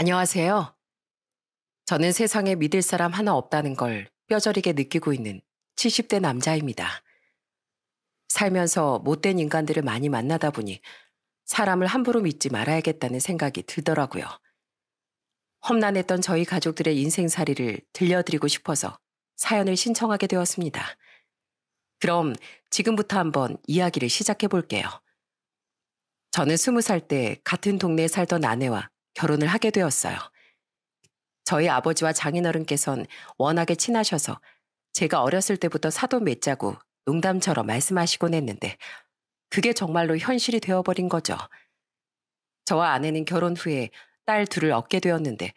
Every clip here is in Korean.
안녕하세요. 저는 세상에 믿을 사람 하나 없다는 걸 뼈저리게 느끼고 있는 70대 남자입니다. 살면서 못된 인간들을 많이 만나다 보니 사람을 함부로 믿지 말아야겠다는 생각이 들더라고요. 험난했던 저희 가족들의 인생살이를 들려드리고 싶어서 사연을 신청하게 되었습니다. 그럼 지금부터 한번 이야기를 시작해 볼게요. 저는 스무 살 때 같은 동네에 살던 아내와 결혼을 하게 되었어요. 저희 아버지와 장인어른께선 워낙에 친하셔서 제가 어렸을 때부터 사도 맺자고 농담처럼 말씀하시곤 했는데 그게 정말로 현실이 되어버린 거죠. 저와 아내는 결혼 후에 딸 둘을 얻게 되었는데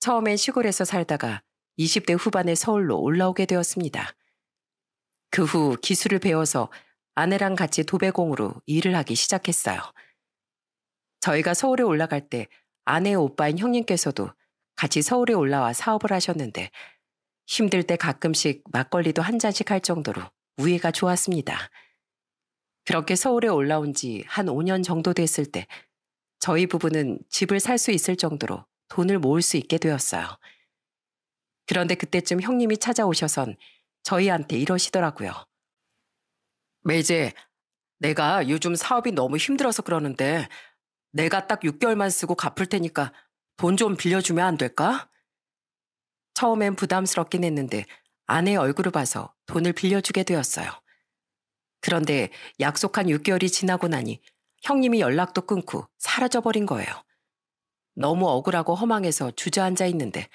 처음엔 시골에서 살다가 20대 후반에 서울로 올라오게 되었습니다. 그 후 기술을 배워서 아내랑 같이 도배공으로 일을 하기 시작했어요. 저희가 서울에 올라갈 때 아내의 오빠인 형님께서도 같이 서울에 올라와 사업을 하셨는데 힘들 때 가끔씩 막걸리도 한 잔씩 할 정도로 우애가 좋았습니다. 그렇게 서울에 올라온 지 한 5년 정도 됐을 때 저희 부부는 집을 살 수 있을 정도로 돈을 모을 수 있게 되었어요. 그런데 그때쯤 형님이 찾아오셔선 저희한테 이러시더라고요. 매제, 내가 요즘 사업이 너무 힘들어서 그러는데 내가 딱 6개월만 쓰고 갚을 테니까 돈 좀 빌려주면 안 될까? 처음엔 부담스럽긴 했는데 아내의 얼굴을 봐서 돈을 빌려주게 되었어요. 그런데 약속한 6개월이 지나고 나니 형님이 연락도 끊고 사라져버린 거예요. 너무 억울하고 허망해서 주저앉아 있는데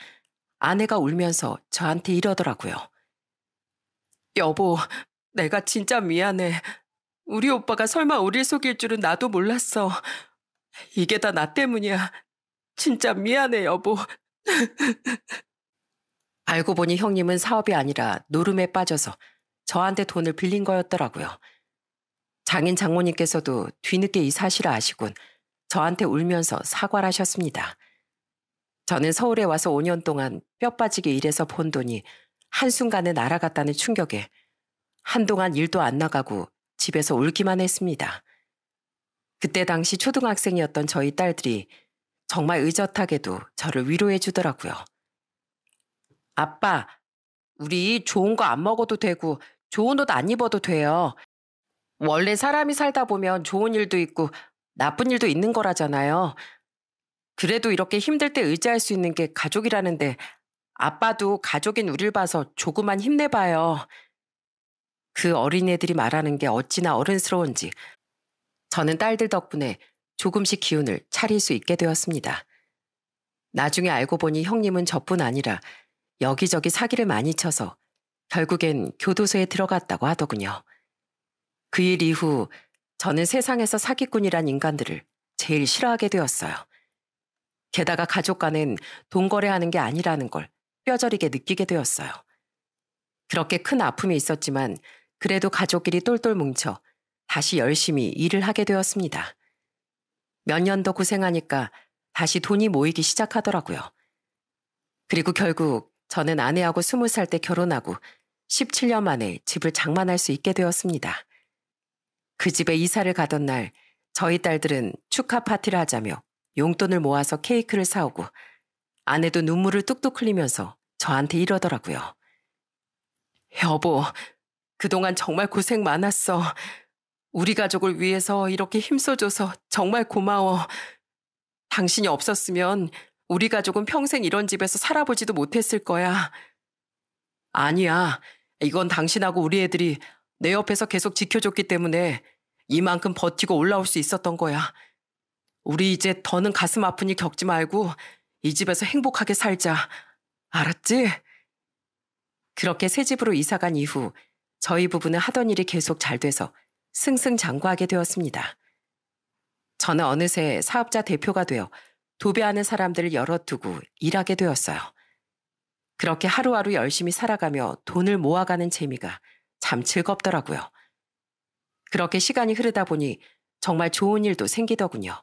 아내가 울면서 저한테 이러더라고요. 여보, 내가 진짜 미안해. 우리 오빠가 설마 우릴 속일 줄은 나도 몰랐어. 이게 다 나 때문이야. 진짜 미안해, 여보. 알고 보니 형님은 사업이 아니라 노름에 빠져서 저한테 돈을 빌린 거였더라고요. 장인 장모님께서도 뒤늦게 이 사실을 아시군 저한테 울면서 사과를 하셨습니다. 저는 서울에 와서 5년 동안 뼈 빠지게 일해서 본 돈이 한순간에 날아갔다는 충격에 한동안 일도 안 나가고 집에서 울기만 했습니다. 그때 당시 초등학생이었던 저희 딸들이 정말 의젓하게도 저를 위로해 주더라고요. 아빠, 우리 좋은 거 안 먹어도 되고 좋은 옷 안 입어도 돼요. 원래 사람이 살다 보면 좋은 일도 있고 나쁜 일도 있는 거라잖아요. 그래도 이렇게 힘들 때 의지할 수 있는 게 가족이라는데 아빠도 가족인 우릴 봐서 조금만 힘내봐요. 그 어린애들이 말하는 게 어찌나 어른스러운지 저는 딸들 덕분에 조금씩 기운을 차릴 수 있게 되었습니다. 나중에 알고 보니 형님은 저뿐 아니라 여기저기 사기를 많이 쳐서 결국엔 교도소에 들어갔다고 하더군요. 그 일 이후 저는 세상에서 사기꾼이란 인간들을 제일 싫어하게 되었어요. 게다가 가족 간엔 돈 거래하는 게 아니라는 걸 뼈저리게 느끼게 되었어요. 그렇게 큰 아픔이 있었지만 그래도 가족끼리 똘똘 뭉쳐 다시 열심히 일을 하게 되었습니다. 몇 년 더 고생하니까 다시 돈이 모이기 시작하더라고요. 그리고 결국 저는 아내하고 스무 살때 결혼하고 17년 만에 집을 장만할 수 있게 되었습니다. 그 집에 이사를 가던 날 저희 딸들은 축하 파티를 하자며 용돈을 모아서 케이크를 사오고 아내도 눈물을 뚝뚝 흘리면서 저한테 이러더라고요. 여보, 그동안 정말 고생 많았어. 우리 가족을 위해서 이렇게 힘써줘서 정말 고마워. 당신이 없었으면 우리 가족은 평생 이런 집에서 살아보지도 못했을 거야. 아니야. 이건 당신하고 우리 애들이 내 옆에서 계속 지켜줬기 때문에 이만큼 버티고 올라올 수 있었던 거야. 우리 이제 더는 가슴 아픈 일 겪지 말고 이 집에서 행복하게 살자. 알았지? 그렇게 새 집으로 이사 간 이후 저희 부부는 하던 일이 계속 잘 돼서 승승장구하게 되었습니다. 저는 어느새 사업자 대표가 되어 도배하는 사람들을 열어두고 일하게 되었어요. 그렇게 하루하루 열심히 살아가며 돈을 모아가는 재미가 참 즐겁더라고요. 그렇게 시간이 흐르다 보니 정말 좋은 일도 생기더군요.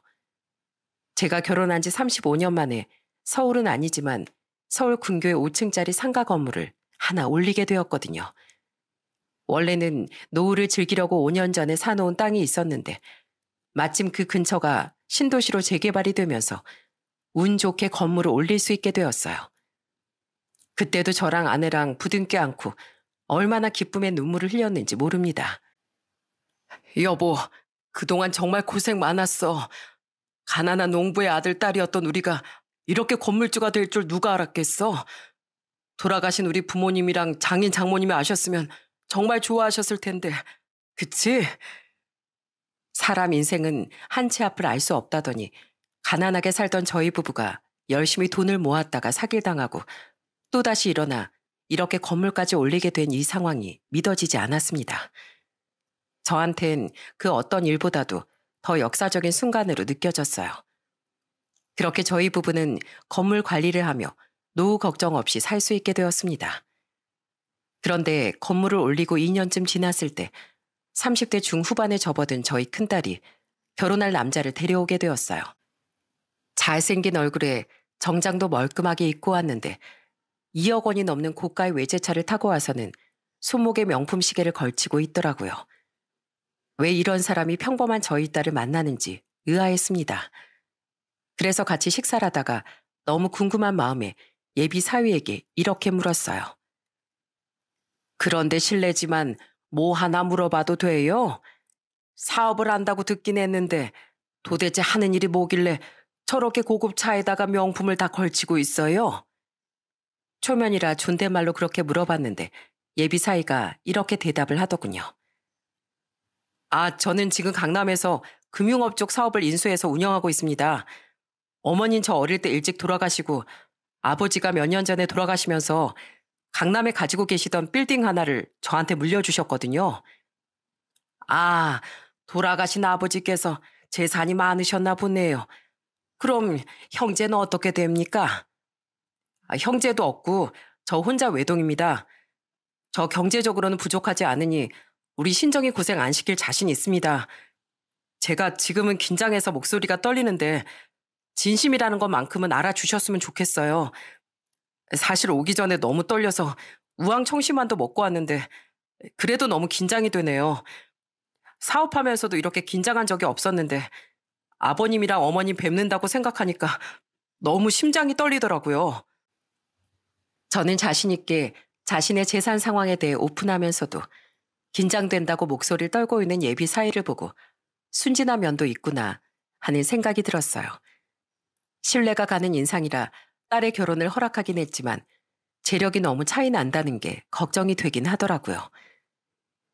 제가 결혼한 지 35년 만에 서울은 아니지만 서울 군교의 5층짜리 상가 건물을 하나 올리게 되었거든요. 원래는 노후를 즐기려고 5년 전에 사놓은 땅이 있었는데 마침 그 근처가 신도시로 재개발이 되면서 운 좋게 건물을 올릴 수 있게 되었어요. 그때도 저랑 아내랑 부둥켜 안고 얼마나 기쁨의 눈물을 흘렸는지 모릅니다. 여보, 그동안 정말 고생 많았어. 가난한 농부의 아들, 딸이었던 우리가 이렇게 건물주가 될 줄 누가 알았겠어? 돌아가신 우리 부모님이랑 장인 장모님이 아셨으면 정말 좋아하셨을 텐데. 그치? 사람 인생은 한 채 앞을 알 수 없다더니 가난하게 살던 저희 부부가 열심히 돈을 모았다가 사기당하고 또다시 일어나 이렇게 건물까지 올리게 된 이 상황이 믿어지지 않았습니다. 저한텐 그 어떤 일보다도 더 역사적인 순간으로 느껴졌어요. 그렇게 저희 부부는 건물 관리를 하며 노후 걱정 없이 살 수 있게 되었습니다. 그런데 건물을 올리고 2년쯤 지났을 때 30대 중후반에 접어든 저희 큰딸이 결혼할 남자를 데려오게 되었어요. 잘생긴 얼굴에 정장도 멀끔하게 입고 왔는데 2억 원이 넘는 고가의 외제차를 타고 와서는 손목에 명품 시계를 걸치고 있더라고요. 왜 이런 사람이 평범한 저희 딸을 만나는지 의아했습니다. 그래서 같이 식사를 하다가 너무 궁금한 마음에 예비 사위에게 이렇게 물었어요. 그런데 실례지만 뭐 하나 물어봐도 돼요? 사업을 한다고 듣긴 했는데 도대체 하는 일이 뭐길래 저렇게 고급 차에다가 명품을 다 걸치고 있어요? 초면이라 존댓말로 그렇게 물어봤는데 예비 사이가 이렇게 대답을 하더군요. 아, 저는 지금 강남에서 금융업 쪽 사업을 인수해서 운영하고 있습니다. 어머닌 저 어릴 때 일찍 돌아가시고 아버지가 몇 년 전에 돌아가시면서 강남에 가지고 계시던 빌딩 하나를 저한테 물려주셨거든요. 아, 돌아가신 아버지께서 재산이 많으셨나 보네요. 그럼 형제는 어떻게 됩니까? 아, 형제도 없고 저 혼자 외동입니다. 저 경제적으로는 부족하지 않으니 우리 신정이 고생 안 시킬 자신 있습니다. 제가 지금은 긴장해서 목소리가 떨리는데 진심이라는 것만큼은 알아주셨으면 좋겠어요. 사실 오기 전에 너무 떨려서 우황청심환도 먹고 왔는데 그래도 너무 긴장이 되네요. 사업하면서도 이렇게 긴장한 적이 없었는데 아버님이랑 어머님 뵙는다고 생각하니까 너무 심장이 떨리더라고요. 저는 자신있게 자신의 재산 상황에 대해 오픈하면서도 긴장된다고 목소리를 떨고 있는 예비 사이를 보고 순진한 면도 있구나 하는 생각이 들었어요. 신뢰가 가는 인상이라 딸의 결혼을 허락하긴 했지만 재력이 너무 차이 난다는 게 걱정이 되긴 하더라고요.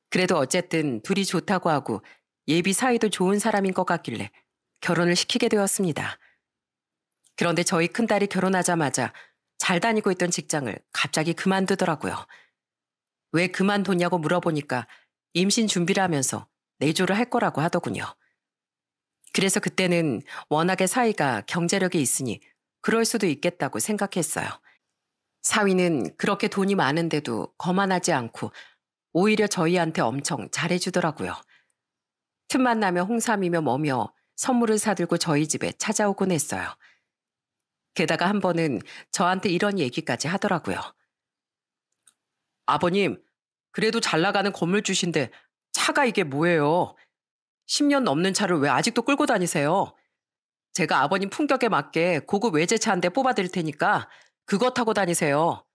그래도 어쨌든 둘이 좋다고 하고 예비 사이도 좋은 사람인 것 같길래 결혼을 시키게 되었습니다. 그런데 저희 큰딸이 결혼하자마자 잘 다니고 있던 직장을 갑자기 그만두더라고요. 왜 그만뒀냐고 물어보니까 임신 준비를 하면서 내조를 할 거라고 하더군요. 그래서 그때는 워낙에 사이가 경제력이 있으니 그럴 수도 있겠다고 생각했어요. 사위는 그렇게 돈이 많은데도 거만하지 않고 오히려 저희한테 엄청 잘해주더라고요. 틈만 나면 홍삼이며 뭐며 선물을 사들고 저희 집에 찾아오곤 했어요. 게다가 한 번은 저한테 이런 얘기까지 하더라고요. 아버님, 그래도 잘 나가는 건물주신데 차가 이게 뭐예요? 10년 넘는 차를 왜 아직도 끌고 다니세요? 제가 아버님 품격에 맞게 고급 외제차 한 대 뽑아드릴 테니까 그거 타고 다니세요.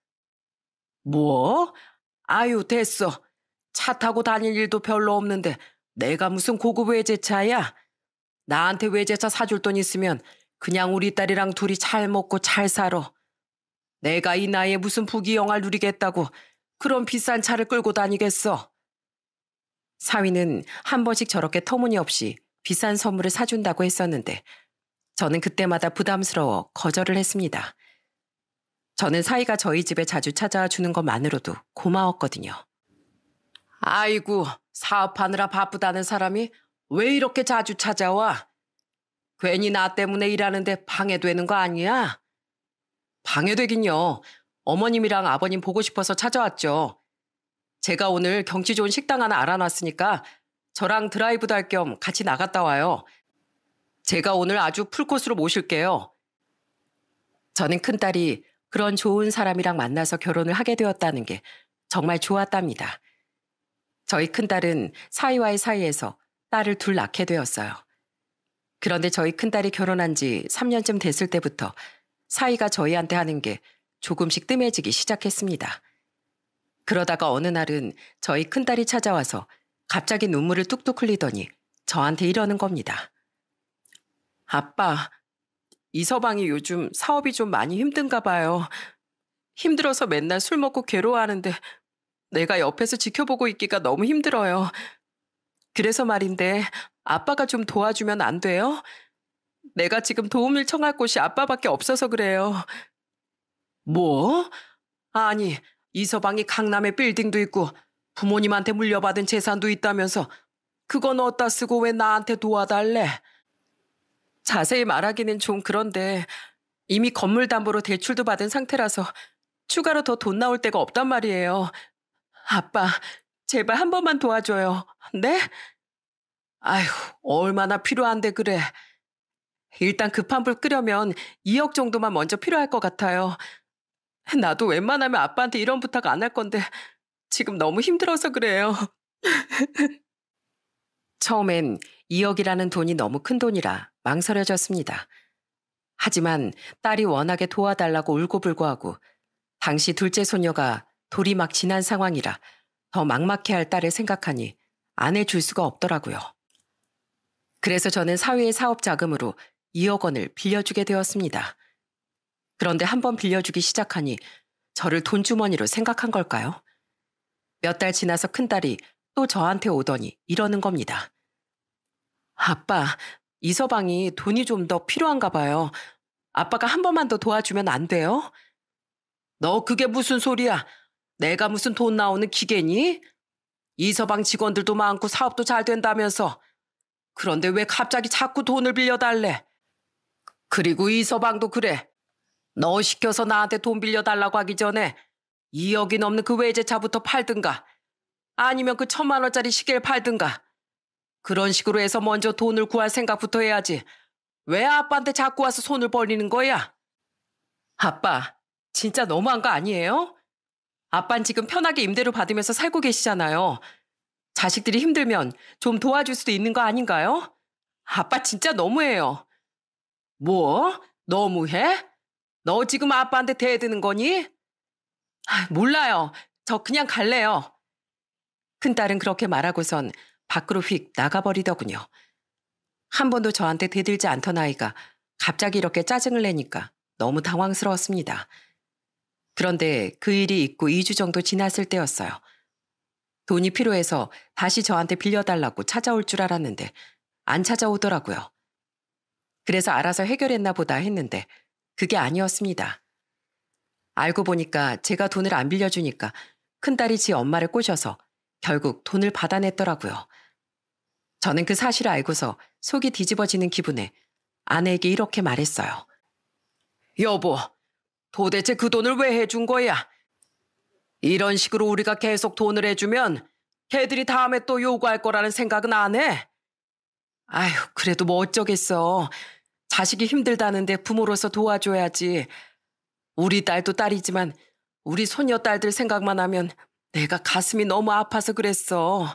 뭐? 아유, 됐어. 차 타고 다닐 일도 별로 없는데 내가 무슨 고급 외제차야? 나한테 외제차 사줄 돈 있으면 그냥 우리 딸이랑 둘이 잘 먹고 잘 살아. 내가 이 나이에 무슨 부귀영화 누리겠다고 그런 비싼 차를 끌고 다니겠어. 사위는 한 번씩 저렇게 터무니없이 비싼 선물을 사준다고 했었는데 저는 그때마다 부담스러워 거절을 했습니다. 저는 사이가 저희 집에 자주 찾아와 주는 것만으로도 고마웠거든요. 아이고, 사업하느라 바쁘다는 사람이 왜 이렇게 자주 찾아와? 괜히 나 때문에 일하는데 방해되는 거 아니야? 방해되긴요. 어머님이랑 아버님 보고 싶어서 찾아왔죠. 제가 오늘 경치 좋은 식당 하나 알아놨으니까 저랑 드라이브도 할 겸 같이 나갔다 와요. 제가 오늘 아주 풀코스로 모실게요. 저는 큰딸이 그런 좋은 사람이랑 만나서 결혼을 하게 되었다는 게 정말 좋았답니다. 저희 큰딸은 사위와의 사이에서 딸을 둘 낳게 되었어요. 그런데 저희 큰딸이 결혼한 지 3년쯤 됐을 때부터 사위가 저희한테 하는 게 조금씩 뜸해지기 시작했습니다. 그러다가 어느 날은 저희 큰딸이 찾아와서 갑자기 눈물을 뚝뚝 흘리더니 저한테 이러는 겁니다. 아빠, 이서방이 요즘 사업이 좀 많이 힘든가 봐요. 힘들어서 맨날 술 먹고 괴로워하는데 내가 옆에서 지켜보고 있기가 너무 힘들어요. 그래서 말인데 아빠가 좀 도와주면 안 돼요? 내가 지금 도움을 청할 곳이 아빠밖에 없어서 그래요. 뭐? 아니, 이서방이 강남에 빌딩도 있고 부모님한테 물려받은 재산도 있다면서 그건 어디다 쓰고 왜 나한테 도와달래? 자세히 말하기는 좀 그런데 이미 건물 담보로 대출도 받은 상태라서 추가로 더 돈 나올 데가 없단 말이에요. 아빠, 제발 한 번만 도와줘요. 네? 아휴, 얼마나 필요한데 그래. 일단 급한 불 끄려면 2억 정도만 먼저 필요할 것 같아요. 나도 웬만하면 아빠한테 이런 부탁 안 할 건데 지금 너무 힘들어서 그래요. 처음엔 2억이라는 돈이 너무 큰 돈이라 망설여졌습니다. 하지만 딸이 워낙에 도와달라고 울고불고하고 당시 둘째 소녀가 돌이 막 지난 상황이라 더 막막해 할 딸을 생각하니 안 해줄 수가 없더라고요. 그래서 저는 사회의 사업 자금으로 2억 원을 빌려주게 되었습니다. 그런데 한 번 빌려주기 시작하니 저를 돈주머니로 생각한 걸까요? 몇 달 지나서 큰딸이 또 저한테 오더니 이러는 겁니다. 아빠, 이 서방이 돈이 좀 더 필요한가 봐요. 아빠가 한 번만 더 도와주면 안 돼요? 너 그게 무슨 소리야? 내가 무슨 돈 나오는 기계니? 이 서방 직원들도 많고 사업도 잘 된다면서. 그런데 왜 갑자기 자꾸 돈을 빌려달래? 그리고 이 서방도 그래. 너 시켜서 나한테 돈 빌려달라고 하기 전에 2억이 넘는 그 외제차부터 팔든가 아니면 그 천만 원짜리 시계를 팔든가 그런 식으로 해서 먼저 돈을 구할 생각부터 해야지. 왜 아빠한테 자꾸 와서 손을 벌리는 거야? 아빠, 진짜 너무한 거 아니에요? 아빤 지금 편하게 임대료 받으면서 살고 계시잖아요. 자식들이 힘들면 좀 도와줄 수도 있는 거 아닌가요? 아빠 진짜 너무해요. 뭐? 너무해? 너 지금 아빠한테 대드는 거니? 아, 몰라요. 저 그냥 갈래요. 큰딸은 그렇게 말하고선 밖으로 휙 나가버리더군요. 한 번도 저한테 대들지 않던 아이가 갑자기 이렇게 짜증을 내니까 너무 당황스러웠습니다. 그런데 그 일이 있고 2주 정도 지났을 때였어요. 돈이 필요해서 다시 저한테 빌려달라고 찾아올 줄 알았는데 안 찾아오더라고요. 그래서 알아서 해결했나 보다 했는데 그게 아니었습니다. 알고 보니까 제가 돈을 안 빌려주니까 큰딸이 지 엄마를 꼬셔서 결국 돈을 받아냈더라고요. 저는 그 사실을 알고서 속이 뒤집어지는 기분에 아내에게 이렇게 말했어요. 여보, 도대체 그 돈을 왜 해준 거야? 이런 식으로 우리가 계속 돈을 해주면 걔들이 다음에 또 요구할 거라는 생각은 안 해? 아휴, 그래도 뭐 어쩌겠어. 자식이 힘들다는데 부모로서 도와줘야지. 우리 딸도 딸이지만 우리 손녀딸들 생각만 하면 내가 가슴이 너무 아파서 그랬어.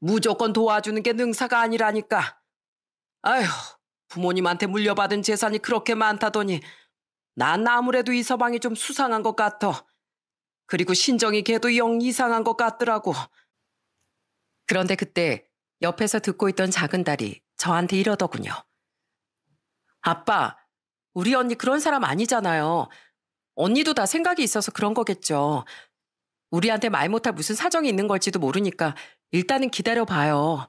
무조건 도와주는 게 능사가 아니라니까. 아휴, 부모님한테 물려받은 재산이 그렇게 많다더니 난 아무래도 이 서방이 좀 수상한 것 같아. 그리고 신정이 걔도 영 이상한 것 같더라고. 그런데 그때 옆에서 듣고 있던 작은 딸이 저한테 이러더군요. 아빠, 우리 언니 그런 사람 아니잖아요. 언니도 다 생각이 있어서 그런 거겠죠. 우리한테 말 못할 무슨 사정이 있는 걸지도 모르니까 일단은 기다려봐요.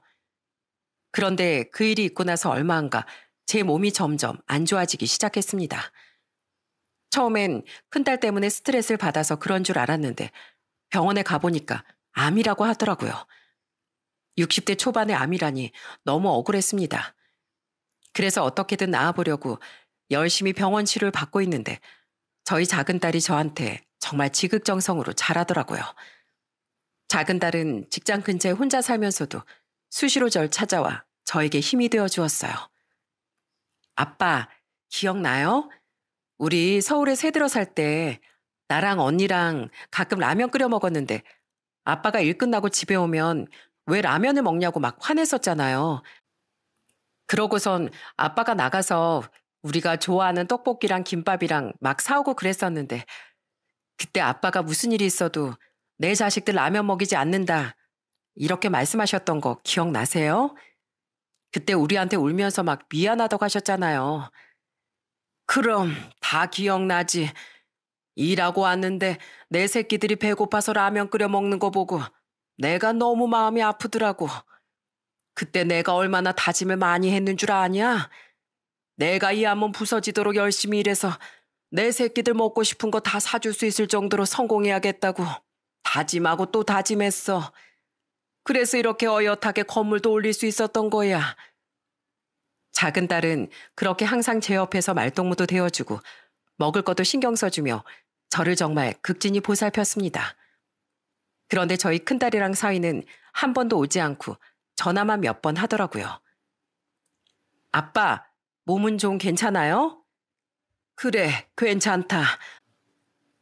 그런데 그 일이 있고 나서 얼마 안 가 제 몸이 점점 안 좋아지기 시작했습니다. 처음엔 큰 딸 때문에 스트레스를 받아서 그런 줄 알았는데 병원에 가보니까 암이라고 하더라고요. 60대 초반의 암이라니 너무 억울했습니다. 그래서 어떻게든 나아보려고 열심히 병원 치료를 받고 있는데 저희 작은 딸이 저한테 정말 지극정성으로 잘하더라고요. 작은 딸은 직장 근처에 혼자 살면서도 수시로 절 찾아와 저에게 힘이 되어 주었어요. 아빠, 기억나요? 우리 서울에 새 들어 살 때 나랑 언니랑 가끔 라면 끓여 먹었는데 아빠가 일 끝나고 집에 오면 왜 라면을 먹냐고 막 화냈었잖아요. 그러고선 아빠가 나가서 우리가 좋아하는 떡볶이랑 김밥이랑 막 사오고 그랬었는데 그때 아빠가 무슨 일이 있어도 내 자식들 라면 먹이지 않는다. 이렇게 말씀하셨던 거 기억나세요? 그때 우리한테 울면서 막 미안하다고 하셨잖아요. 그럼 다 기억나지. 일하고 왔는데 내 새끼들이 배고파서 라면 끓여 먹는 거 보고 내가 너무 마음이 아프더라고. 그때 내가 얼마나 다짐을 많이 했는 줄 아냐? 내가 이 한번 부서지도록 열심히 일해서 내 새끼들 먹고 싶은 거 다 사줄 수 있을 정도로 성공해야겠다고 다짐하고 또 다짐했어. 그래서 이렇게 어엿하게 건물도 올릴 수 있었던 거야. 작은 딸은 그렇게 항상 제 옆에서 말동무도 되어주고 먹을 것도 신경 써주며 저를 정말 극진히 보살폈습니다. 그런데 저희 큰딸이랑 사이는 한 번도 오지 않고 전화만 몇 번 하더라고요. 아빠, 몸은 좀 괜찮아요? 그래, 괜찮다.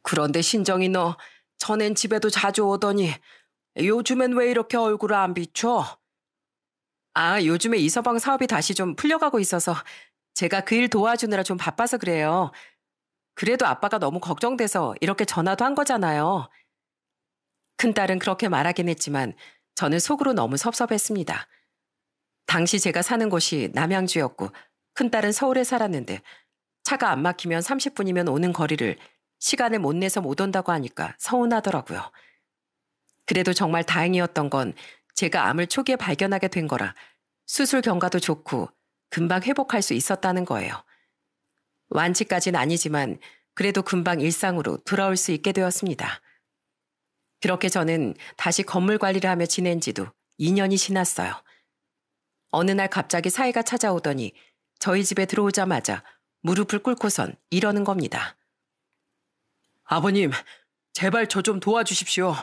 그런데 신정이 너 전엔 집에도 자주 오더니 요즘엔 왜 이렇게 얼굴을 안 비춰? 아, 요즘에 이서방 사업이 다시 좀 풀려가고 있어서 제가 그 일 도와주느라 좀 바빠서 그래요. 그래도 아빠가 너무 걱정돼서 이렇게 전화도 한 거잖아요. 큰딸은 그렇게 말하긴 했지만 저는 속으로 너무 섭섭했습니다. 당시 제가 사는 곳이 남양주였고 큰딸은 서울에 살았는데 차가 안 막히면 30분이면 오는 거리를 시간을 못 내서 못 온다고 하니까 서운하더라고요. 그래도 정말 다행이었던 건 제가 암을 초기에 발견하게 된 거라 수술 경과도 좋고 금방 회복할 수 있었다는 거예요. 완치까진 아니지만 그래도 금방 일상으로 돌아올 수 있게 되었습니다. 그렇게 저는 다시 건물 관리를 하며 지낸 지도 2년이 지났어요. 어느 날 갑자기 사이가 찾아오더니 저희 집에 들어오자마자 무릎을 꿇고선 이러는 겁니다. 아버님, 제발 저 좀 도와주십시오.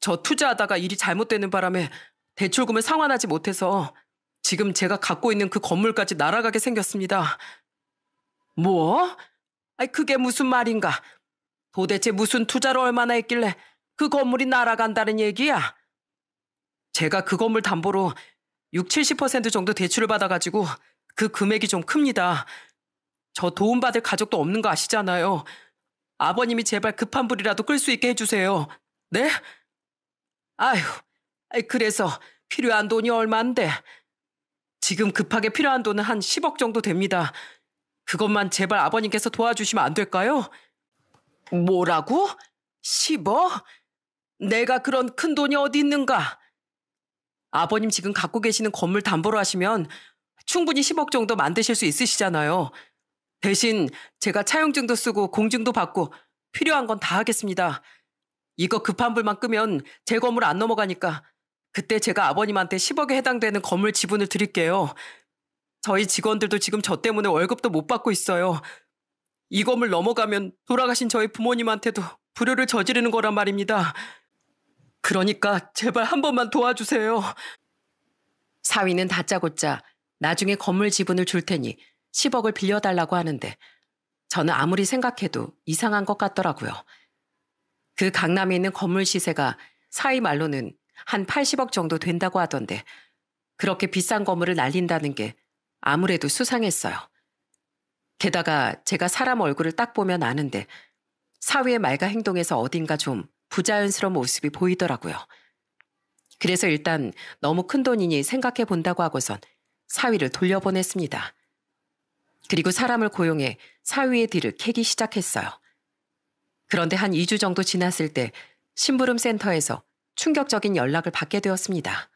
저 투자하다가 일이 잘못되는 바람에 대출금을 상환하지 못해서 지금 제가 갖고 있는 그 건물까지 날아가게 생겼습니다. 뭐? 아이, 그게 무슨 말인가? 도대체 무슨 투자를 얼마나 했길래 그 건물이 날아간다는 얘기야? 제가 그 건물 담보로 6, 70% 정도 대출을 받아가지고 그 금액이 좀 큽니다. 저 도움받을 가족도 없는 거 아시잖아요. 아버님이 제발 급한 불이라도 끌 수 있게 해주세요. 네? 아휴, 그래서 필요한 돈이 얼마인데 지금 급하게 필요한 돈은 한 10억 정도 됩니다. 그것만 제발 아버님께서 도와주시면 안 될까요? 뭐라고? 10억? 내가 그런 큰 돈이 어디 있는가? 아버님 지금 갖고 계시는 건물 담보로 하시면 충분히 10억 정도 만드실 수 있으시잖아요. 대신 제가 차용증도 쓰고 공증도 받고 필요한 건 다 하겠습니다. 이거 급한 불만 끄면 제 건물 안 넘어가니까 그때 제가 아버님한테 10억에 해당되는 건물 지분을 드릴게요. 저희 직원들도 지금 저 때문에 월급도 못 받고 있어요. 이 건물 넘어가면 돌아가신 저희 부모님한테도 불효를 저지르는 거란 말입니다. 그러니까 제발 한 번만 도와주세요. 사위는 다짜고짜 나중에 건물 지분을 줄 테니 10억을 빌려달라고 하는데 저는 아무리 생각해도 이상한 것 같더라고요. 그 강남에 있는 건물 시세가 사이 말로는 한 80억 정도 된다고 하던데 그렇게 비싼 건물을 날린다는 게 아무래도 수상했어요. 게다가 제가 사람 얼굴을 딱 보면 아는데 사위의 말과 행동에서 어딘가 좀 부자연스러운 모습이 보이더라고요. 그래서 일단 너무 큰 돈이니 생각해 본다고 하고선 사위를 돌려보냈습니다. 그리고 사람을 고용해 사위의 뒤를 캐기 시작했어요. 그런데 한 2주 정도 지났을 때 심부름 센터에서 충격적인 연락을 받게 되었습니다.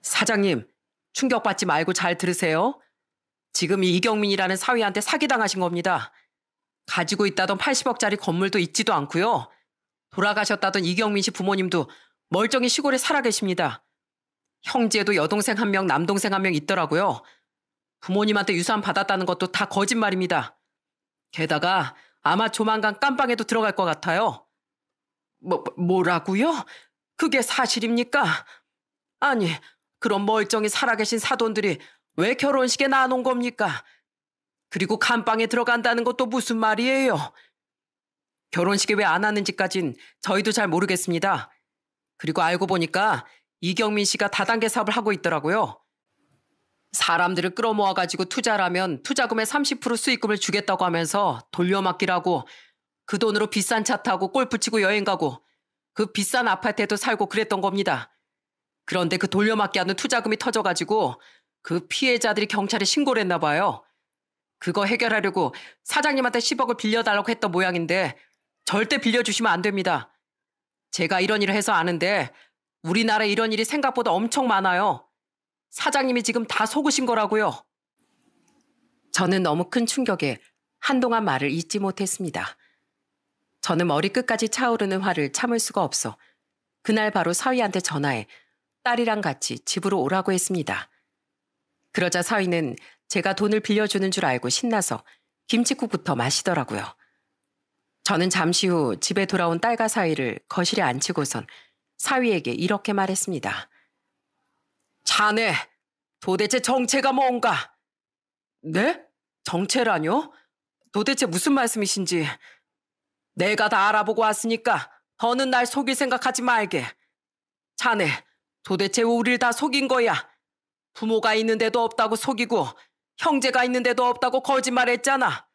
사장님, 충격받지 말고 잘 들으세요. 지금 이경민이라는 사위한테 사기당하신 겁니다. 가지고 있다던 80억짜리 건물도 있지도 않고요. 돌아가셨다던 이경민 씨 부모님도 멀쩡히 시골에 살아 계십니다. 형제도 여동생 한 명, 남동생 한 명 있더라고요. 부모님한테 유산 받았다는 것도 다 거짓말입니다. 게다가 아마 조만간 깜방에도 들어갈 것 같아요. 뭐, 뭐라고요? 그게 사실입니까? 아니, 그런 멀쩡히 살아계신 사돈들이 왜 결혼식에 나눈 겁니까? 그리고 감방에 들어간다는 것도 무슨 말이에요? 결혼식에 왜 안 하는지까진 저희도 잘 모르겠습니다. 그리고 알고 보니까 이경민 씨가 다단계 사업을 하고 있더라고요. 사람들을 끌어모아 가지고 투자라면 투자금의 30% 수익금을 주겠다고 하면서 돌려막기라고 그 돈으로 비싼 차 타고 골프 치고 여행 가고 그 비싼 아파트에도 살고 그랬던 겁니다. 그런데 그 돌려막기 하는 투자금이 터져가지고 그 피해자들이 경찰에 신고를 했나 봐요. 그거 해결하려고 사장님한테 10억을 빌려달라고 했던 모양인데 절대 빌려주시면 안 됩니다. 제가 이런 일을 해서 아는데 우리나라에 이런 일이 생각보다 엄청 많아요. 사장님이 지금 다 속으신 거라고요. 저는 너무 큰 충격에 한동안 말을 잊지 못했습니다. 저는 머리끝까지 차오르는 화를 참을 수가 없어 그날 바로 사위한테 전화해 딸이랑 같이 집으로 오라고 했습니다. 그러자 사위는 제가 돈을 빌려주는 줄 알고 신나서 김치국부터 마시더라고요. 저는 잠시 후 집에 돌아온 딸과 사위를 거실에 앉히고선 사위에게 이렇게 말했습니다. 자네, 도대체 정체가 뭔가? 네? 정체라뇨? 도대체 무슨 말씀이신지. 내가 다 알아보고 왔으니까 더는 날 속일 생각하지 말게. 자네, 도대체 우릴 다 속인 거야. 부모가 있는데도 없다고 속이고 형제가 있는데도 없다고 거짓말했잖아.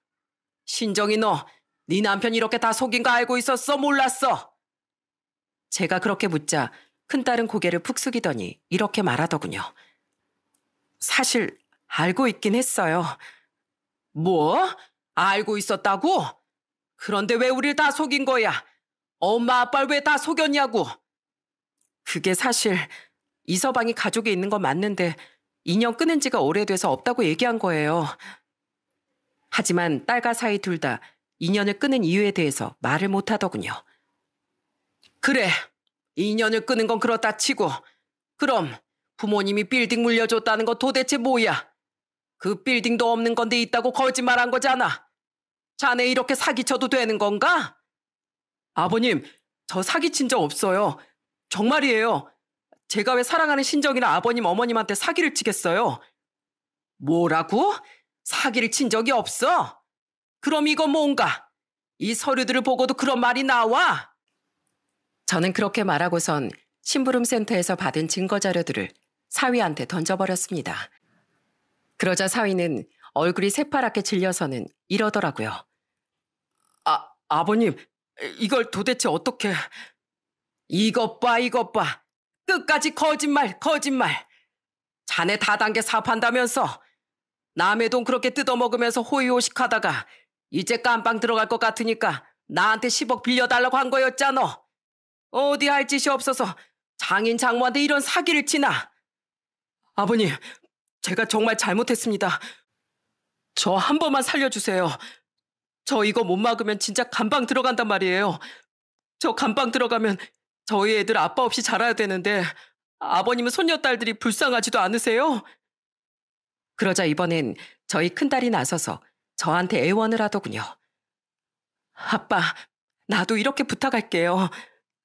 신정이 너, 네 남편 이렇게 다 속인 거 알고 있었어? 몰랐어? 제가 그렇게 묻자 큰딸은 고개를 푹 숙이더니 이렇게 말하더군요. 사실 알고 있긴 했어요. 뭐? 알고 있었다고? 그런데 왜 우리 를다 속인 거야? 엄마 아빠를 왜 다 속였냐고? 그게 사실 이서방이 가족에 있는 건 맞는데 인연 끊은 지가 오래돼서 없다고 얘기한 거예요. 하지만 딸과 사이 둘 다 인연을 끊은 이유에 대해서 말을 못 하더군요. 그래, 인연을 끄는 건 그렇다 치고 그럼 부모님이 빌딩 물려줬다는 건 도대체 뭐야? 그 빌딩도 없는 건데 있다고 거짓말한 거잖아. 자네 이렇게 사기쳐도 되는 건가? 아버님, 저 사기친 적 없어요. 정말이에요. 제가 왜 사랑하는 신정이나 아버님, 어머님한테 사기를 치겠어요? 뭐라고? 사기를 친 적이 없어? 그럼 이건 뭔가? 이 서류들을 보고도 그런 말이 나와? 저는 그렇게 말하고선 심부름 센터에서 받은 증거 자료들을 사위한테 던져버렸습니다. 그러자 사위는 얼굴이 새파랗게 질려서는 이러더라고요. 아, 아버님, 이걸 도대체 어떻게... 이것 봐, 이것 봐. 끝까지 거짓말, 거짓말. 자네 다단계 사판다면서 남의 돈 그렇게 뜯어먹으면서 호의호식하다가 이제 깜빵 들어갈 것 같으니까 나한테 10억 빌려달라고 한 거였잖아. 어디 할 짓이 없어서 장인 장모한테 이런 사기를 치나. 아버님, 제가 정말 잘못했습니다. 저 한 번만 살려주세요. 저 이거 못 막으면 진짜 감방 들어간단 말이에요. 저 감방 들어가면 저희 애들 아빠 없이 자라야 되는데 아버님은 손녀딸들이 불쌍하지도 않으세요? 그러자 이번엔 저희 큰딸이 나서서 저한테 애원을 하더군요. 아빠, 나도 이렇게 부탁할게요.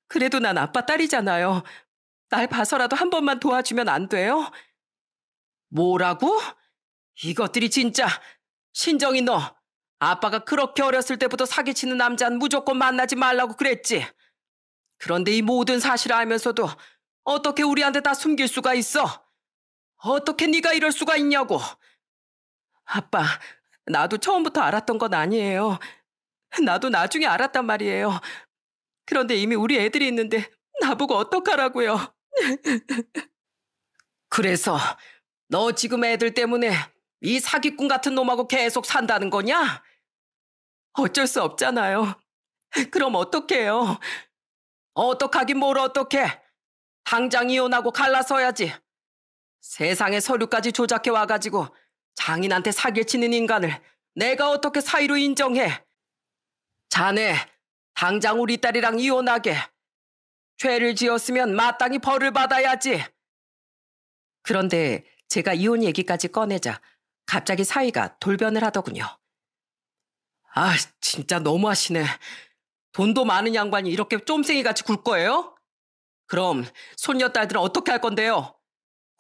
그래도 난 아빠 딸이잖아요. 날 봐서라도 한 번만 도와주면 안 돼요? 뭐라고? 이것들이 진짜 신정이 너 아빠가 그렇게 어렸을 때부터 사기치는 남자는 무조건 만나지 말라고 그랬지. 그런데 이 모든 사실을 알면서도 어떻게 우리한테 다 숨길 수가 있어? 어떻게 네가 이럴 수가 있냐고. 아빠, 나도 처음부터 알았던 건 아니에요. 나도 나중에 알았단 말이에요. 그런데 이미 우리 애들이 있는데 나보고 어떡하라고요. 그래서 너 지금 애들 때문에 이 사기꾼 같은 놈하고 계속 산다는 거냐? 어쩔 수 없잖아요. 그럼 어떡해요? 어떡하긴 뭘 어떡해. 당장 이혼하고 갈라서야지. 세상에 서류까지 조작해 와가지고 장인한테 사기 치는 인간을 내가 어떻게 사이로 인정해. 자네 당장 우리 딸이랑 이혼하게. 죄를 지었으면 마땅히 벌을 받아야지. 그런데 제가 이혼 얘기까지 꺼내자 갑자기 사위가 돌변을 하더군요. 아, 진짜 너무하시네. 돈도 많은 양반이 이렇게 쫌생이 같이 굴 거예요? 그럼 손녀 딸들은 어떻게 할 건데요?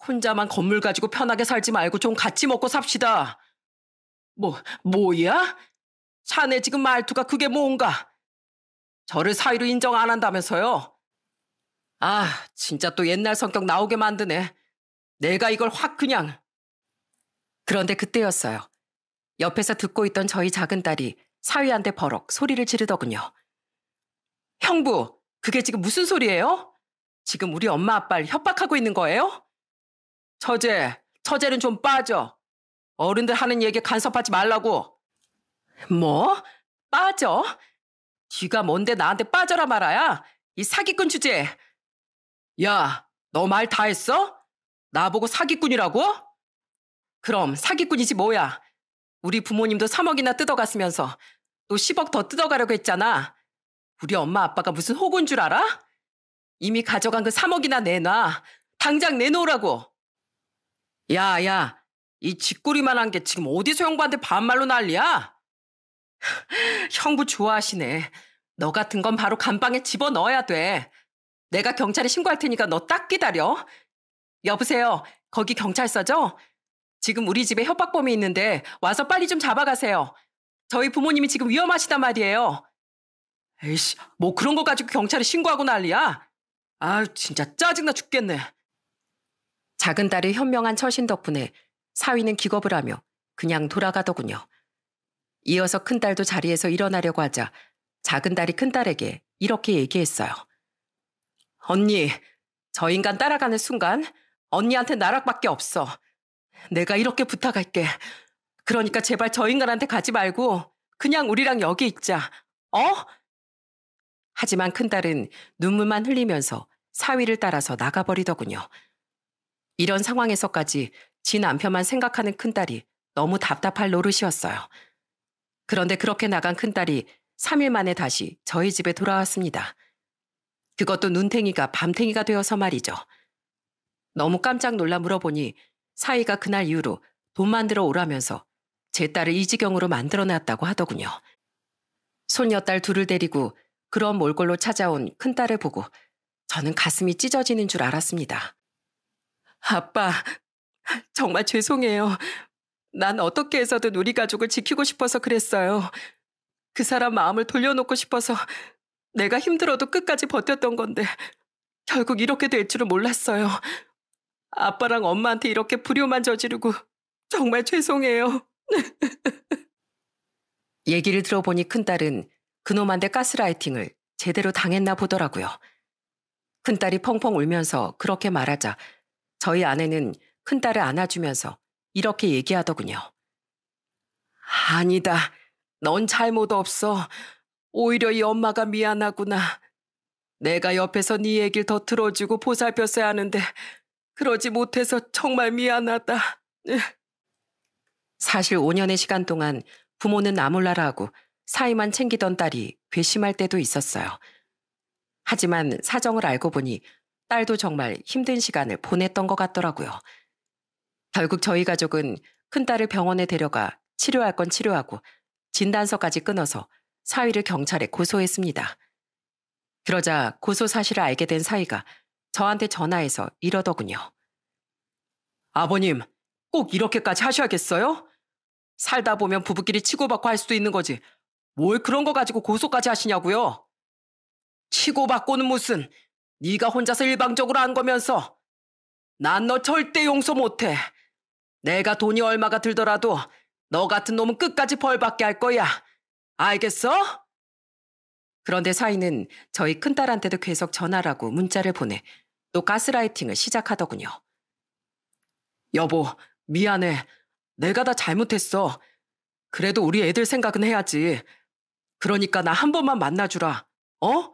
혼자만 건물 가지고 편하게 살지 말고 좀 같이 먹고 삽시다. 뭐, 뭐야? 자네 지금 말투가 그게 뭔가? 저를 사위로 인정 안 한다면서요? 아, 진짜 또 옛날 성격 나오게 만드네. 내가 이걸 확 그냥. 그런데 그때였어요. 옆에서 듣고 있던 저희 작은 딸이 사위한테 버럭 소리를 지르더군요. 형부, 그게 지금 무슨 소리예요? 지금 우리 엄마 아빠를 협박하고 있는 거예요? 처제, 처제는 좀 빠져. 어른들 하는 얘기 간섭하지 말라고. 뭐? 빠져? 네가 뭔데 나한테 빠져라 말아야? 이 사기꾼 주제. 야, 너 말 다 했어? 나보고 사기꾼이라고? 그럼 사기꾼이지 뭐야. 우리 부모님도 3억이나 뜯어갔으면서 또 10억 더 뜯어가려고 했잖아. 우리 엄마 아빠가 무슨 호구인 줄 알아? 이미 가져간 그 3억이나 내놔. 당장 내놓으라고. 야, 야, 이 쥐꼬리만 한 게 지금 어디 소용부한테 반말로 난리야? 형부 좋아하시네. 너 같은 건 바로 감방에 집어넣어야 돼. 내가 경찰에 신고할 테니까 너 딱 기다려. 여보세요. 거기 경찰서죠? 지금 우리 집에 협박범이 있는데 와서 빨리 좀 잡아가세요. 저희 부모님이 지금 위험하시단 말이에요. 에이씨, 뭐 그런 거 가지고 경찰에 신고하고 난리야? 아유, 진짜 짜증나 죽겠네. 작은 딸의 현명한 처신 덕분에 사위는 기겁을 하며 그냥 돌아가더군요. 이어서 큰딸도 자리에서 일어나려고 하자 작은딸이 큰딸에게 이렇게 얘기했어요. 언니, 저 인간 따라가는 순간 언니한테 나락밖에 없어. 내가 이렇게 부탁할게. 그러니까 제발 저 인간한테 가지 말고 그냥 우리랑 여기 있자. 어? 하지만 큰딸은 눈물만 흘리면서 사위를 따라서 나가버리더군요. 이런 상황에서까지 지 남편만 생각하는 큰딸이 너무 답답할 노릇이었어요. 그런데 그렇게 나간 큰딸이 3일 만에 다시 저희 집에 돌아왔습니다. 그것도 눈탱이가 밤탱이가 되어서 말이죠. 너무 깜짝 놀라 물어보니 사이가 그날 이후로 돈 만들어 오라면서 제 딸을 이 지경으로 만들어놨다고 하더군요. 손녀딸 둘을 데리고 그런 몰골로 찾아온 큰딸을 보고 저는 가슴이 찢어지는 줄 알았습니다. 아빠, 정말 죄송해요. 난 어떻게 해서든 우리 가족을 지키고 싶어서 그랬어요. 그 사람 마음을 돌려놓고 싶어서 내가 힘들어도 끝까지 버텼던 건데 결국 이렇게 될 줄은 몰랐어요. 아빠랑 엄마한테 이렇게 불효만 저지르고 정말 죄송해요. 얘기를 들어보니 큰딸은 그놈한테 가스라이팅을 제대로 당했나 보더라고요. 큰딸이 펑펑 울면서 그렇게 말하자 저희 아내는 큰딸을 안아주면서 이렇게 얘기하더군요. 아니다. 넌 잘못 없어. 오히려 이 엄마가 미안하구나. 내가 옆에서 네 얘길 더 들어주고 보살폈어야 하는데 그러지 못해서 정말 미안하다. 사실 5년의 시간 동안 부모는 아몰라라 고 사이만 챙기던 딸이 괘씸할 때도 있었어요. 하지만 사정을 알고 보니 딸도 정말 힘든 시간을 보냈던 것 같더라고요. 결국 저희 가족은 큰딸을 병원에 데려가 치료할 건 치료하고 진단서까지 끊어서 사위를 경찰에 고소했습니다. 그러자 고소 사실을 알게 된 사위가 저한테 전화해서 이러더군요. 아버님, 꼭 이렇게까지 하셔야겠어요? 살다 보면 부부끼리 치고받고 할 수도 있는 거지. 뭘 그런 거 가지고 고소까지 하시냐고요? 치고받고는 무슨 네가 혼자서 일방적으로 한 거면서 난 너 절대 용서 못해. 내가 돈이 얼마가 들더라도 너 같은 놈은 끝까지 벌받게 할 거야. 알겠어? 그런데 사인은 저희 큰딸한테도 계속 전화라고 문자를 보내 또 가스라이팅을 시작하더군요. 여보, 미안해. 내가 다 잘못했어. 그래도 우리 애들 생각은 해야지. 그러니까 나 한 번만 만나주라. 어?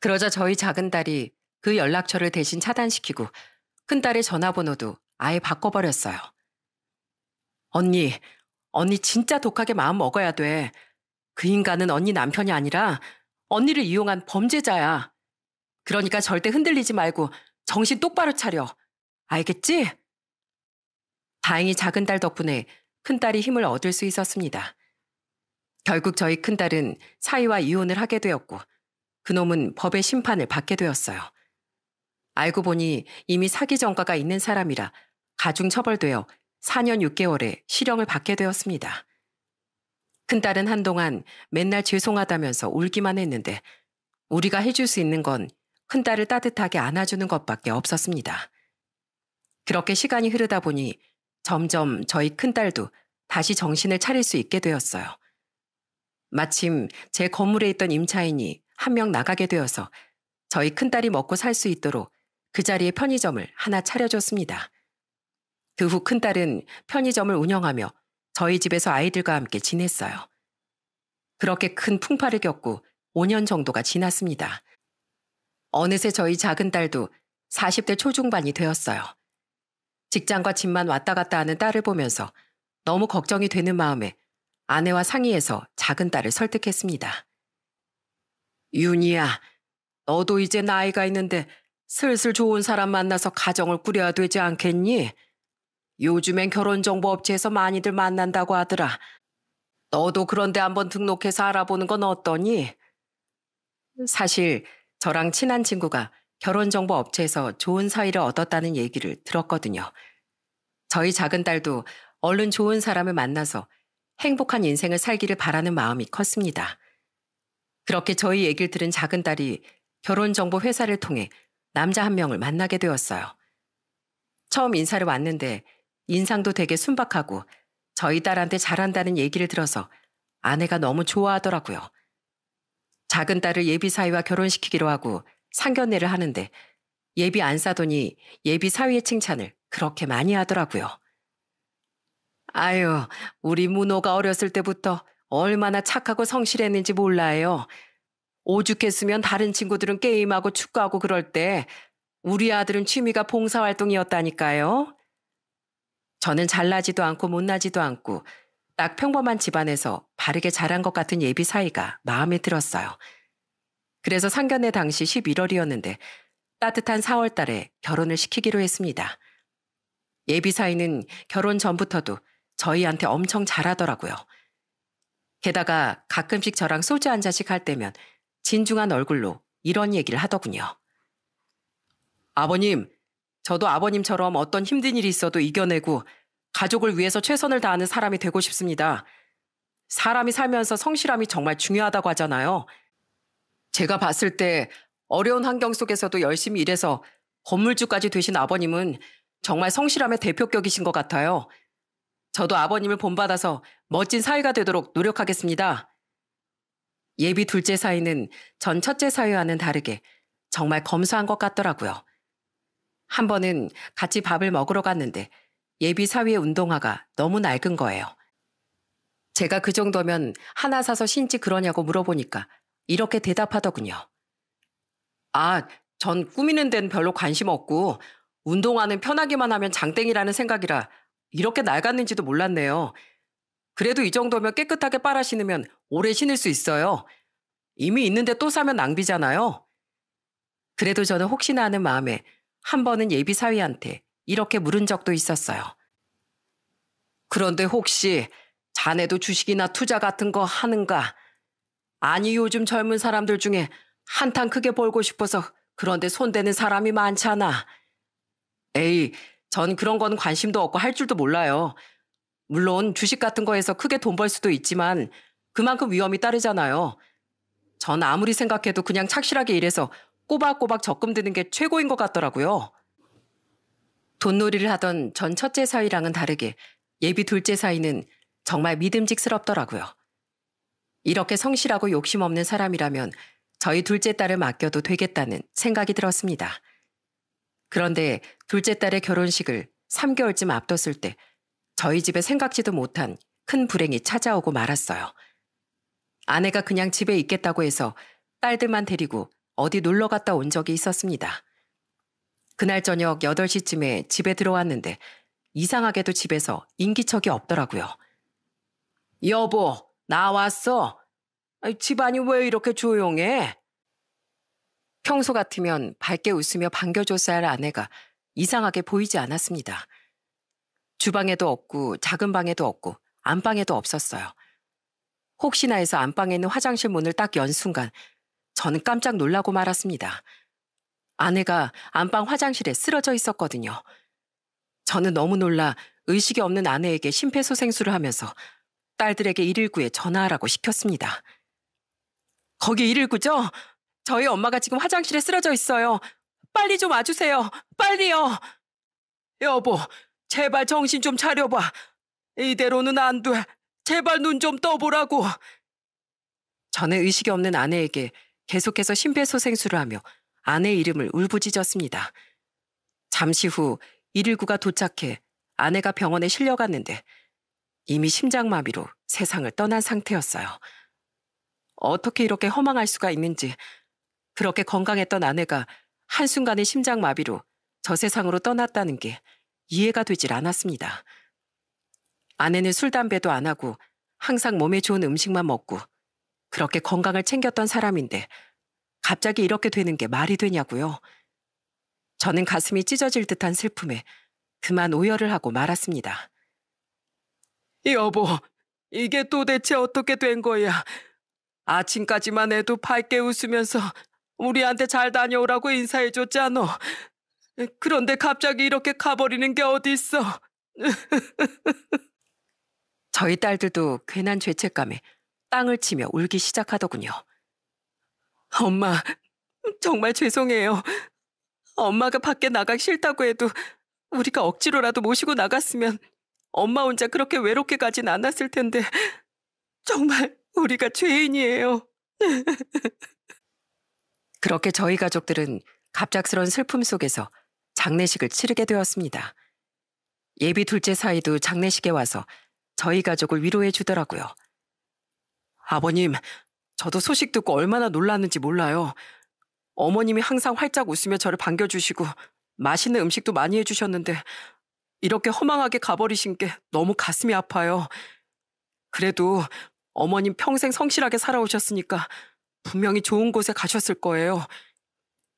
그러자 저희 작은 딸이 그 연락처를 대신 차단시키고 큰 딸의 전화번호도 아예 바꿔버렸어요. 언니, 언니 진짜 독하게 마음 먹어야 돼. 그 인간은 언니 남편이 아니라 언니를 이용한 범죄자야. 그러니까 절대 흔들리지 말고 정신 똑바로 차려. 알겠지? 다행히 작은 딸 덕분에 큰 딸이 힘을 얻을 수 있었습니다. 결국 저희 큰 딸은 사이와 이혼을 하게 되었고, 그놈은 법의 심판을 받게 되었어요. 알고 보니 이미 사기 전과가 있는 사람이라 가중 처벌되어 4년 6개월의 실형을 받게 되었습니다. 큰딸은 한동안 맨날 죄송하다면서 울기만 했는데 우리가 해줄 수 있는 건 큰딸을 따뜻하게 안아주는 것밖에 없었습니다. 그렇게 시간이 흐르다 보니 점점 저희 큰딸도 다시 정신을 차릴 수 있게 되었어요. 마침 제 건물에 있던 임차인이 한 명 나가게 되어서 저희 큰딸이 먹고 살 수 있도록 그 자리에 편의점을 하나 차려줬습니다. 그후 큰딸은 편의점을 운영하며 저희 집에서 아이들과 함께 지냈어요. 그렇게 큰 풍파를 겪고 5년 정도가 지났습니다. 어느새 저희 작은 딸도 40대 초중반이 되었어요. 직장과 집만 왔다 갔다 하는 딸을 보면서 너무 걱정이 되는 마음에 아내와 상의해서 작은 딸을 설득했습니다. 윤희야, 너도 이제 나이가 있는데 슬슬 좋은 사람 만나서 가정을 꾸려야 되지 않겠니? 요즘엔 결혼정보 업체에서 많이들 만난다고 하더라. 너도 그런데 한번 등록해서 알아보는 건 어떠니? 사실 저랑 친한 친구가 결혼정보 업체에서 좋은 사이를 얻었다는 얘기를 들었거든요. 저희 작은 딸도 얼른 좋은 사람을 만나서 행복한 인생을 살기를 바라는 마음이 컸습니다. 그렇게 저희 얘기를 들은 작은 딸이 결혼정보 회사를 통해 남자 한 명을 만나게 되었어요. 처음 인사를 왔는데 인상도 되게 순박하고 저희 딸한테 잘한다는 얘기를 들어서 아내가 너무 좋아하더라고요. 작은 딸을 예비 사위와 결혼시키기로 하고 상견례를 하는데 예비 안 사더니 예비 사위의 칭찬을 그렇게 많이 하더라고요. 아유, 우리 문호가 어렸을 때부터 얼마나 착하고 성실했는지 몰라요. 오죽했으면 다른 친구들은 게임하고 축구하고 그럴 때 우리 아들은 취미가 봉사활동이었다니까요. 저는 잘나지도 않고 못나지도 않고 딱 평범한 집안에서 바르게 자란 것 같은 예비 사이가 마음에 들었어요. 그래서 상견례 당시 11월이었는데 따뜻한 4월 달에 결혼을 시키기로 했습니다. 예비 사이는 결혼 전부터도 저희한테 엄청 잘하더라고요. 게다가 가끔씩 저랑 소주 한 잔씩 할 때면 진중한 얼굴로 이런 얘기를 하더군요. 아버님, 저도 아버님처럼 어떤 힘든 일이 있어도 이겨내고 가족을 위해서 최선을 다하는 사람이 되고 싶습니다. 사람이 살면서 성실함이 정말 중요하다고 하잖아요. 제가 봤을 때 어려운 환경 속에서도 열심히 일해서 건물주까지 되신 아버님은 정말 성실함의 대표격이신 것 같아요. 저도 아버님을 본받아서 멋진 사위가 되도록 노력하겠습니다. 예비 둘째 사위는 전 첫째 사위와는 다르게 정말 검소한 것 같더라고요. 한 번은 같이 밥을 먹으러 갔는데 예비 사위의 운동화가 너무 낡은 거예요. 제가 그 정도면 하나 사서 신지 그러냐고 물어보니까 이렇게 대답하더군요. 아, 전 꾸미는 데는 별로 관심 없고 운동화는 편하기만 하면 장땡이라는 생각이라 이렇게 낡았는지도 몰랐네요. 그래도 이 정도면 깨끗하게 빨아 신으면 오래 신을 수 있어요. 이미 있는데 또 사면 낭비잖아요. 그래도 저는 혹시나 하는 마음에 한 번은 예비사위한테 이렇게 물은 적도 있었어요. 그런데 혹시 자네도 주식이나 투자 같은 거 하는가? 아니 요즘 젊은 사람들 중에 한탕 크게 벌고 싶어서 그런데 손대는 사람이 많잖아. 에이, 전 그런 건 관심도 없고 할 줄도 몰라요. 물론 주식 같은 거에서 크게 돈 벌 수도 있지만 그만큼 위험이 따르잖아요. 전 아무리 생각해도 그냥 착실하게 일해서 꼬박꼬박 적금 드는 게 최고인 것 같더라고요. 돈놀이를 하던 전 첫째 사위랑은 다르게 예비 둘째 사이는 정말 믿음직스럽더라고요. 이렇게 성실하고 욕심 없는 사람이라면 저희 둘째 딸을 맡겨도 되겠다는 생각이 들었습니다. 그런데 둘째 딸의 결혼식을 3개월쯤 앞뒀을 때 저희 집에 생각지도 못한 큰 불행이 찾아오고 말았어요. 아내가 그냥 집에 있겠다고 해서 딸들만 데리고 어디 놀러 갔다 온 적이 있었습니다. 그날 저녁 8시쯤에 집에 들어왔는데 이상하게도 집에서 인기척이 없더라고요. 여보, 나 왔어. 집안이 왜 이렇게 조용해? 평소 같으면 밝게 웃으며 반겨줬어야 할 아내가 이상하게 보이지 않았습니다. 주방에도 없고 작은 방에도 없고 안방에도 없었어요. 혹시나 해서 안방에 있는 화장실 문을 딱 연 순간 저는 깜짝 놀라고 말았습니다. 아내가 안방 화장실에 쓰러져 있었거든요. 저는 너무 놀라 의식이 없는 아내에게 심폐소생술을 하면서 딸들에게 119에 전화하라고 시켰습니다. 거기 119죠? 저희 엄마가 지금 화장실에 쓰러져 있어요. 빨리 좀 와주세요. 빨리요. 여보, 제발 정신 좀 차려봐. 이대로는 안 돼. 제발 눈 좀 떠보라고. 저는 의식이 없는 아내에게 계속해서 심폐소생술을 하며 아내 이름을 울부짖었습니다. 잠시 후 119가 도착해 아내가 병원에 실려갔는데 이미 심장마비로 세상을 떠난 상태였어요. 어떻게 이렇게 허망할 수가 있는지 그렇게 건강했던 아내가 한순간의 심장마비로 저 세상으로 떠났다는 게 이해가 되질 않았습니다. 아내는 술, 담배도 안 하고 항상 몸에 좋은 음식만 먹고 그렇게 건강을 챙겼던 사람인데 갑자기 이렇게 되는 게 말이 되냐고요. 저는 가슴이 찢어질 듯한 슬픔에 그만 오열을 하고 말았습니다. 여보, 이게 또대체 어떻게 된 거야? 아침까지만 해도 밝게 웃으면서 우리한테 잘 다녀오라고 인사해줬잖아. 그런데 갑자기 이렇게 가버리는 게 어딨어. 저희 딸들도 괜한 죄책감에 땅을 치며 울기 시작하더군요. 엄마, 정말 죄송해요. 엄마가 밖에 나가기 싫다고 해도 우리가 억지로라도 모시고 나갔으면 엄마 혼자 그렇게 외롭게 가진 않았을 텐데 정말 우리가 죄인이에요. 그렇게 저희 가족들은 갑작스런 슬픔 속에서 장례식을 치르게 되었습니다. 예비 둘째 사이도 장례식에 와서 저희 가족을 위로해 주더라고요. 아버님, 저도 소식 듣고 얼마나 놀랐는지 몰라요. 어머님이 항상 활짝 웃으며 저를 반겨주시고 맛있는 음식도 많이 해주셨는데 이렇게 허망하게 가버리신 게 너무 가슴이 아파요. 그래도 어머님 평생 성실하게 살아오셨으니까 분명히 좋은 곳에 가셨을 거예요.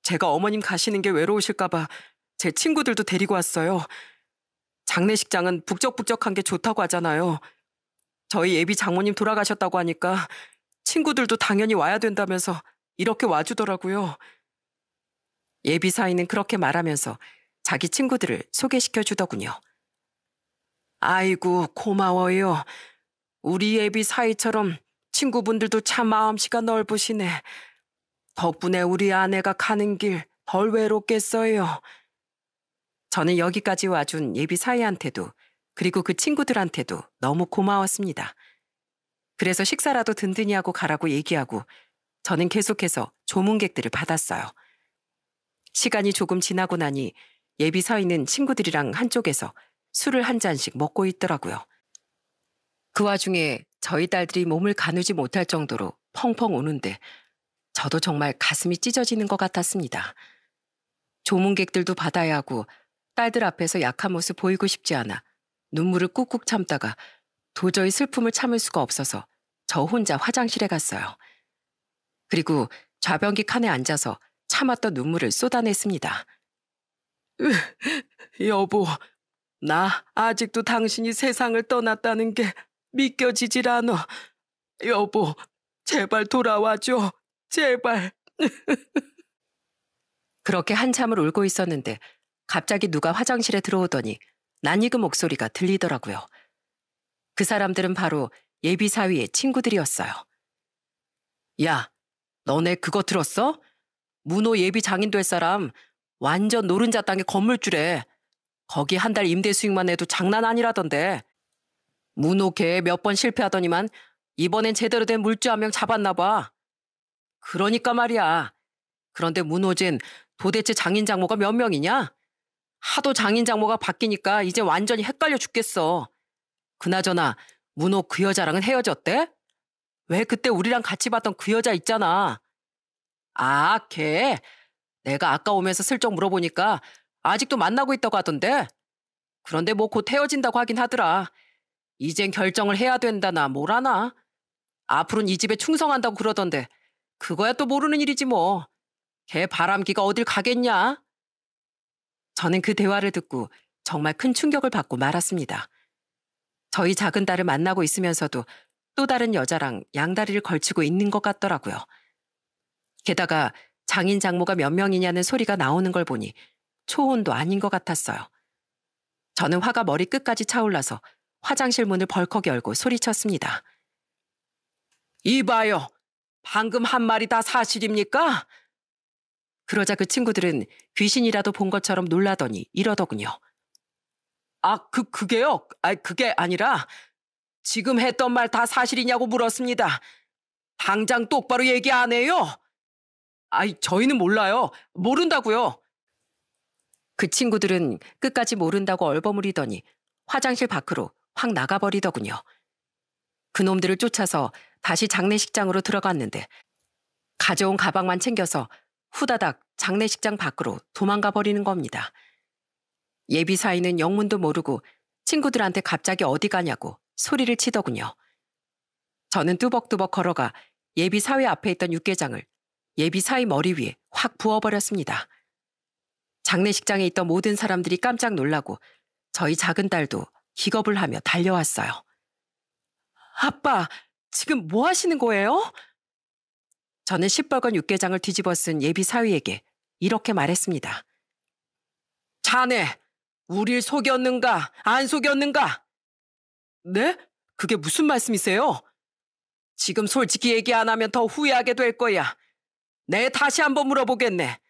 제가 어머님 가시는 게 외로우실까봐 제 친구들도 데리고 왔어요. 장례식장은 북적북적한 게 좋다고 하잖아요. 저희 예비 장모님 돌아가셨다고 하니까 친구들도 당연히 와야 된다면서 이렇게 와주더라고요. 예비 사이는 그렇게 말하면서 자기 친구들을 소개시켜 주더군요. 아이고 고마워요. 우리 예비 사이처럼 친구분들도 참 마음씨가 넓으시네. 덕분에 우리 아내가 가는 길 덜 외롭겠어요. 저는 여기까지 와준 예비 사이한테도 그리고 그 친구들한테도 너무 고마웠습니다. 그래서 식사라도 든든히 하고 가라고 얘기하고 저는 계속해서 조문객들을 받았어요. 시간이 조금 지나고 나니 예비 서 있는 친구들이랑 한쪽에서 술을 한 잔씩 먹고 있더라고요. 그 와중에 저희 딸들이 몸을 가누지 못할 정도로 펑펑 우는데 저도 정말 가슴이 찢어지는 것 같았습니다. 조문객들도 받아야 하고 딸들 앞에서 약한 모습 보이고 싶지 않아 눈물을 꾹꾹 참다가 도저히 슬픔을 참을 수가 없어서 저 혼자 화장실에 갔어요. 그리고 좌변기 칸에 앉아서 참았던 눈물을 쏟아냈습니다. 여보, 나 아직도 당신이 세상을 떠났다는 게 믿겨지질 않아. 여보, 제발 돌아와줘. 제발. 그렇게 한참을 울고 있었는데 갑자기 누가 화장실에 들어오더니 난이은 목소리가 들리더라고요. 그 사람들은 바로 예비사위의 친구들이었어요. 야, 너네 그거 들었어? 문호 예비 장인 될 사람 완전 노른자 땅에 건물주래. 거기 한 달 임대 수익만 해도 장난 아니라던데. 문호 걔몇번 실패하더니만 이번엔 제대로 된 물주 한 명 잡았나 봐. 그러니까 말이야. 그런데 문호진 도대체 장인 장모가 몇 명이냐? 하도 장인 장모가 바뀌니까 이제 완전히 헷갈려 죽겠어. 그나저나 문호 그 여자랑은 헤어졌대? 왜 그때 우리랑 같이 봤던 그 여자 있잖아. 아, 걔. 내가 아까 오면서 슬쩍 물어보니까 아직도 만나고 있다고 하던데. 그런데 뭐 곧 헤어진다고 하긴 하더라. 이젠 결정을 해야 된다나 뭐라나. 앞으로는 이 집에 충성한다고 그러던데. 그거야 또 모르는 일이지 뭐. 걔 바람기가 어딜 가겠냐? 저는 그 대화를 듣고 정말 큰 충격을 받고 말았습니다. 저희 작은 딸을 만나고 있으면서도 또 다른 여자랑 양다리를 걸치고 있는 것 같더라고요. 게다가 장인 장모가 몇 명이냐는 소리가 나오는 걸 보니 초혼도 아닌 것 같았어요. 저는 화가 머리 끝까지 차올라서 화장실 문을 벌컥 열고 소리쳤습니다. 이봐요. 방금 한 말이 다 사실입니까? 그러자 그 친구들은 귀신이라도 본 것처럼 놀라더니 이러더군요. 아, 그, 그게요? 아, 그게 아니라 지금 했던 말 다 사실이냐고 물었습니다. 당장 똑바로 얘기 안 해요? 아이, 저희는 몰라요. 모른다고요. 그 친구들은 끝까지 모른다고 얼버무리더니 화장실 밖으로 확 나가버리더군요. 그놈들을 쫓아서 다시 장례식장으로 들어갔는데 가져온 가방만 챙겨서 후다닥 장례식장 밖으로 도망가 버리는 겁니다. 예비 사이는 영문도 모르고 친구들한테 갑자기 어디 가냐고 소리를 치더군요. 저는 뚜벅뚜벅 걸어가 예비 사위 앞에 있던 육개장을 예비 사위 머리 위에 확 부어버렸습니다. 장례식장에 있던 모든 사람들이 깜짝 놀라고 저희 작은 딸도 기겁을 하며 달려왔어요. 아빠, 지금 뭐 하시는 거예요? 저는 0뻘건 육개장을 뒤집어 쓴 예비 사위에게 이렇게 말했습니다. 자네, 우릴 속였는가, 안 속였는가? 네? 그게 무슨 말씀이세요? 지금 솔직히 얘기 안 하면 더 후회하게 될 거야. 내 네, 다시 한번 물어보겠네.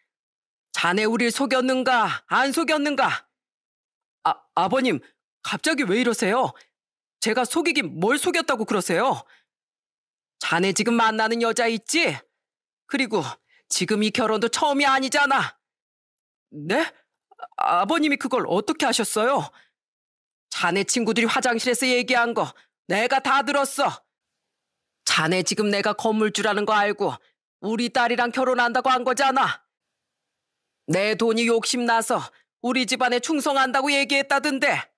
자네 우릴 속였는가, 안 속였는가? 아, 아버님, 갑자기 왜 이러세요? 제가 속이긴 뭘 속였다고 그러세요? 자네 지금 만나는 여자 있지? 그리고 지금 이 결혼도 처음이 아니잖아. 네? 아버님이 그걸 어떻게 아셨어요? 자네 친구들이 화장실에서 얘기한 거 내가 다 들었어. 자네 지금 내가 건물주라는 거 알고 우리 딸이랑 결혼한다고 한 거잖아. 내 돈이 욕심나서 우리 집안에 충성한다고 얘기했다던데.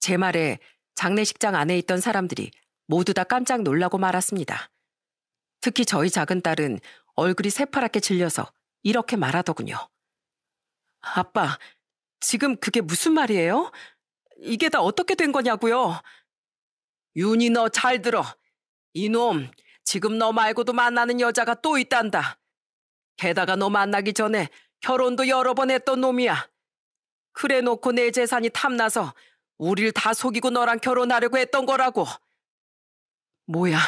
제 말에 장례식장 안에 있던 사람들이 모두 다 깜짝 놀라고 말았습니다. 특히 저희 작은 딸은 얼굴이 새파랗게 질려서 이렇게 말하더군요. 아빠, 지금 그게 무슨 말이에요? 이게 다 어떻게 된 거냐고요? 윤희너 잘 들어. 이놈, 지금 너 말고도 만나는 여자가 또 있단다. 게다가 너 만나기 전에 결혼도 여러 번 했던 놈이야. 그래 놓고 내 재산이 탐나서 우릴 다 속이고 너랑 결혼하려고 했던 거라고. 뭐야,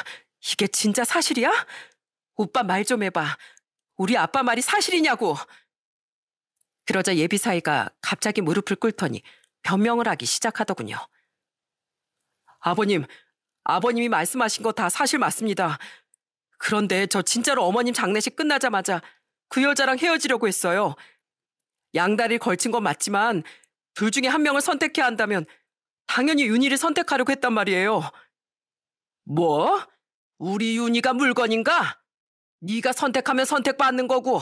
이게 진짜 사실이야? 오빠 말 좀 해봐. 우리 아빠 말이 사실이냐고. 그러자 예비 사이가 갑자기 무릎을 꿇더니 변명을 하기 시작하더군요. 아버님, 아버님이 말씀하신 거 다 사실 맞습니다. 그런데 저 진짜로 어머님 장례식 끝나자마자 그 여자랑 헤어지려고 했어요. 양다리를 걸친 건 맞지만 둘 중에 한 명을 선택해야 한다면 당연히 윤희를 선택하려고 했단 말이에요. 뭐? 우리 윤희가 물건인가? 네가 선택하면 선택받는 거고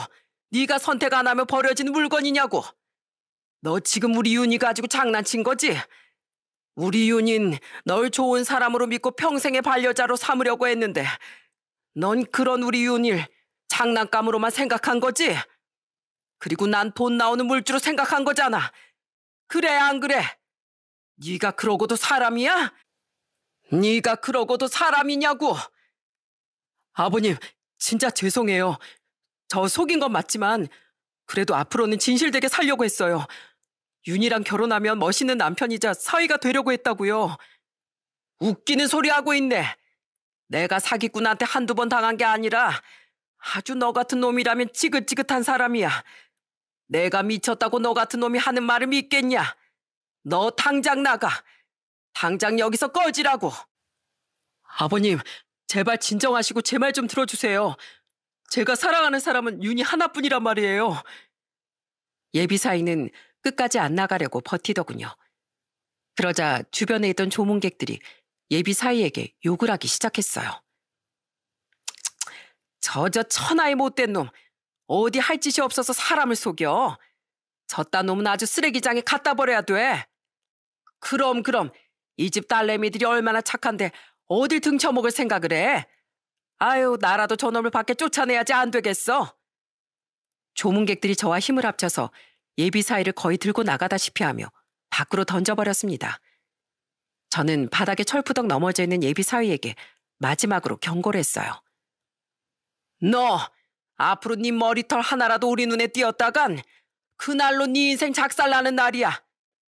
네가 선택 안 하면 버려진 물건이냐고. 너 지금 우리 윤희 가지고 장난친 거지? 우리 윤인 널 좋은 사람으로 믿고 평생의 반려자로 삼으려고 했는데 넌 그런 우리 윤일 장난감으로만 생각한 거지? 그리고 난 돈 나오는 물주로 생각한 거잖아. 그래 안 그래? 네가 그러고도 사람이야? 네가 그러고도 사람이냐고. 아버님, 진짜 죄송해요. 저 속인 건 맞지만 그래도 앞으로는 진실되게 살려고 했어요. 윤이랑 결혼하면 멋있는 남편이자 사위가 되려고 했다고요. 웃기는 소리 하고 있네. 내가 사기꾼한테 한두 번 당한 게 아니라 아주 너 같은 놈이라면 지긋지긋한 사람이야. 내가 미쳤다고 너 같은 놈이 하는 말을 있겠냐너 당장 나가. 당장 여기서 꺼지라고. 아버님, 제발 진정하시고 제 말 좀 들어주세요. 제가 사랑하는 사람은 윤이 하나뿐이란 말이에요. 예비사인는 끝까지 안 나가려고 버티더군요. 그러자 주변에 있던 조문객들이 예비사이에게 욕을 하기 시작했어요. 저저 천하의 못된 놈 어디 할 짓이 없어서 사람을 속여. 저딴 놈은 아주 쓰레기장에 갖다 버려야 돼. 그럼 그럼 이 집 딸내미들이 얼마나 착한데 어딜 등쳐먹을 생각을 해? 아유, 나라도 저놈을 밖에 쫓아내야지 안 되겠어. 조문객들이 저와 힘을 합쳐서 예비사이를 거의 들고 나가다시피 하며 밖으로 던져버렸습니다. 저는 바닥에 철푸덕 넘어져 있는 예비사위에게 마지막으로 경고를 했어요. 너 앞으로 네 머리털 하나라도 우리 눈에 띄었다간 그날로 네 인생 작살나는 날이야.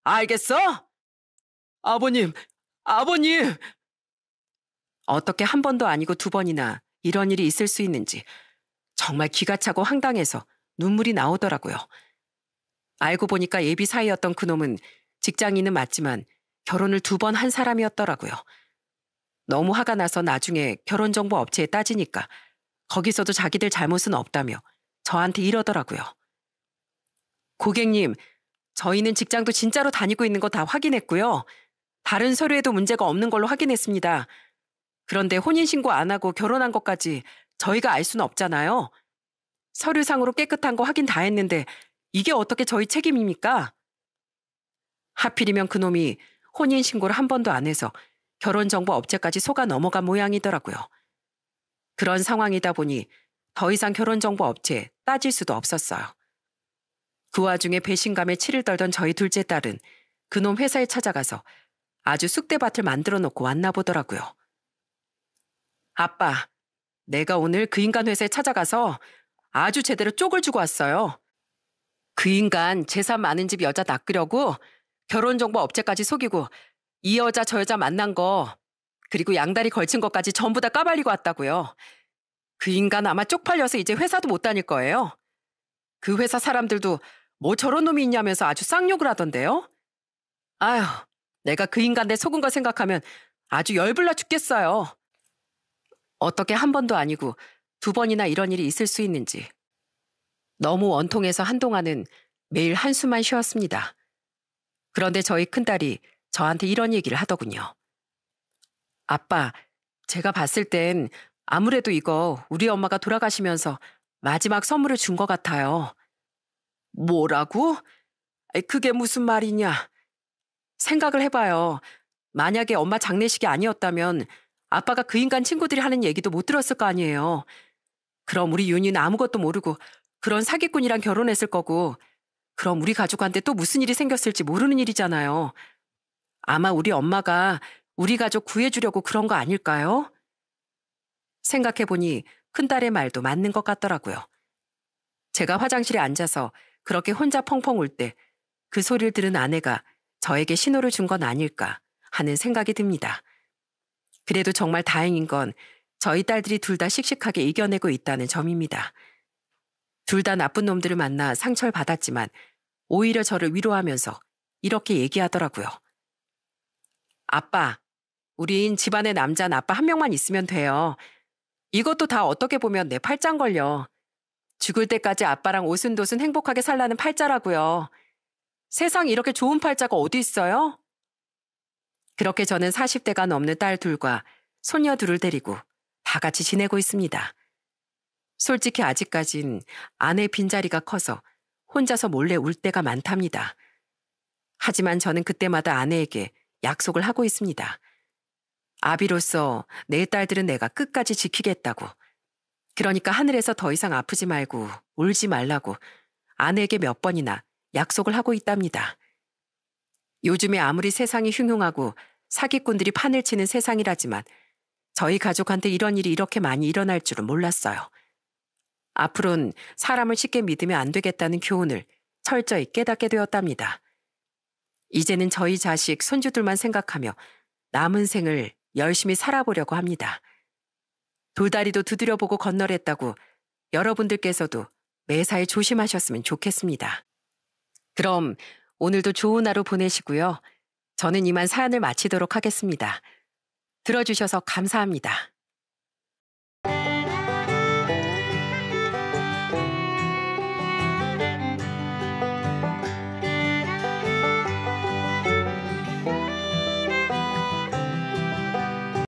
알겠어? 아버님, 아버님! 어떻게 한 번도 아니고 두 번이나 이런 일이 있을 수 있는지 정말 기가 차고 황당해서 눈물이 나오더라고요. 알고 보니까 예비 사이였던 그놈은 직장인은 맞지만 결혼을 두 번 한 사람이었더라고요. 너무 화가 나서 나중에 결혼정보 업체에 따지니까 거기서도 자기들 잘못은 없다며 저한테 이러더라고요. 고객님, 저희는 직장도 진짜로 다니고 있는 거 다 확인했고요. 다른 서류에도 문제가 없는 걸로 확인했습니다. 그런데 혼인신고 안 하고 결혼한 것까지 저희가 알 수는 없잖아요. 서류상으로 깨끗한 거 확인 다 했는데 이게 어떻게 저희 책임입니까? 하필이면 그놈이 혼인신고를 한 번도 안 해서 결혼정보 업체까지 속아 넘어간 모양이더라고요. 그런 상황이다 보니 더 이상 결혼정보 업체 따질 수도 없었어요. 그 와중에 배신감에 치를 떨던 저희 둘째 딸은 그놈 회사에 찾아가서 아주 쑥대밭을 만들어 놓고 왔나 보더라고요. 아빠, 내가 오늘 그 인간 회사에 찾아가서 아주 제대로 쪽을 주고 왔어요. 그 인간 재산 많은 집 여자 낚으려고 결혼정보 업체까지 속이고 이 여자 저 여자 만난 거 그리고 양다리 걸친 것까지 전부 다 까발리고 왔다고요. 그 인간 아마 쪽팔려서 이제 회사도 못 다닐 거예요. 그 회사 사람들도 뭐 저런 놈이 있냐면서 아주 쌍욕을 하던데요. 아휴, 내가 그 인간 내 속은 걸 생각하면 아주 열불나 죽겠어요. 어떻게 한 번도 아니고 두 번이나 이런 일이 있을 수 있는지. 너무 원통해서 한동안은 매일 한숨만 쉬었습니다. 그런데 저희 큰딸이 저한테 이런 얘기를 하더군요. 아빠, 제가 봤을 땐 아무래도 이거 우리 엄마가 돌아가시면서 마지막 선물을 준 것 같아요. 뭐라고? 그게 무슨 말이냐? 생각을 해봐요. 만약에 엄마 장례식이 아니었다면 아빠가 그 인간 친구들이 하는 얘기도 못 들었을 거 아니에요. 그럼 우리 윤희는 아무것도 모르고 그런 사기꾼이랑 결혼했을 거고 그럼 우리 가족한테 또 무슨 일이 생겼을지 모르는 일이잖아요. 아마 우리 엄마가 우리 가족 구해주려고 그런 거 아닐까요? 생각해보니 큰딸의 말도 맞는 것 같더라고요. 제가 화장실에 앉아서 그렇게 혼자 펑펑 울 때 그 소리를 들은 아내가 저에게 신호를 준 건 아닐까 하는 생각이 듭니다. 그래도 정말 다행인 건 저희 딸들이 둘 다 씩씩하게 이겨내고 있다는 점입니다. 둘 다 나쁜 놈들을 만나 상처를 받았지만 오히려 저를 위로하면서 이렇게 얘기하더라고요. 아빠, 우린 집안에 남자는 아빠 한 명만 있으면 돼요. 이것도 다 어떻게 보면 내 팔짱 걸려. 죽을 때까지 아빠랑 오순도순 행복하게 살라는 팔자라고요. 세상 이렇게 좋은 팔자가 어디 있어요? 그렇게 저는 40대가 넘는 딸 둘과 손녀 둘을 데리고 다 같이 지내고 있습니다. 솔직히 아직까진 아내 빈자리가 커서 혼자서 몰래 울 때가 많답니다. 하지만 저는 그때마다 아내에게 약속을 하고 있습니다. 아비로서 내 딸들은 내가 끝까지 지키겠다고. 그러니까 하늘에서 더 이상 아프지 말고 울지 말라고 아내에게 몇 번이나 약속을 하고 있답니다. 요즘에 아무리 세상이 흉흉하고 사기꾼들이 판을 치는 세상이라지만 저희 가족한테 이런 일이 이렇게 많이 일어날 줄은 몰랐어요. 앞으론 사람을 쉽게 믿으면 안 되겠다는 교훈을 철저히 깨닫게 되었답니다. 이제는 저희 자식, 손주들만 생각하며 남은 생을 열심히 살아보려고 합니다. 돌다리도 두드려보고 건너랬다고 여러분들께서도 매사에 조심하셨으면 좋겠습니다. 그럼 오늘도 좋은 하루 보내시고요. 저는 이만 사연을 마치도록 하겠습니다. 들어주셔서 감사합니다.